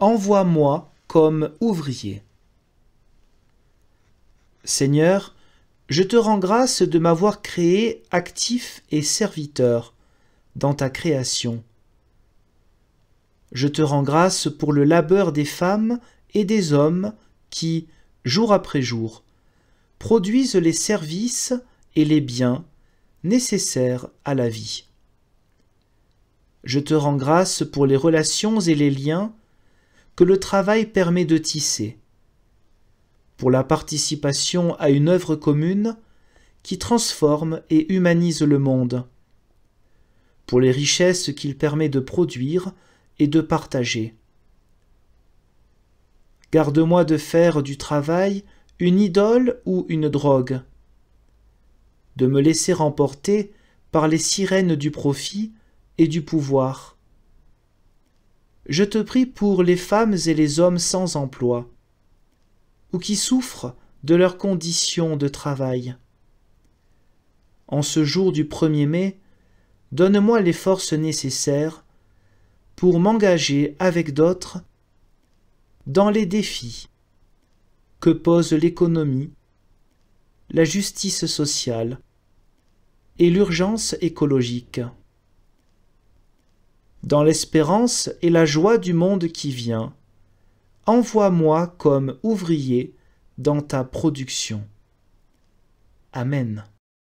envoie-moi comme ouvrier. Seigneur, je te rends grâce de m'avoir créé actif et serviteur dans ta création. Je te rends grâce pour le labeur des femmes et des hommes qui, jour après jour, produisent les services et les biens nécessaires à la vie. Je te rends grâce pour les relations et les liens que le travail permet de tisser, pour la participation à une œuvre commune qui transforme et humanise le monde, pour les richesses qu'il permet de produire et de partager. Garde-moi de faire du travail une idole ou une drogue, de me laisser emporter par les sirènes du profit et du pouvoir, je te prie pour les femmes et les hommes sans emploi, ou qui souffrent de leurs conditions de travail. En ce jour du 1er mai, donne-moi les forces nécessaires pour m'engager avec d'autres dans les défis que pose l'économie, la justice sociale et l'urgence écologique dans l'espérance et la joie du monde qui vient. Envoie-moi comme ouvrier dans ta production. Amen.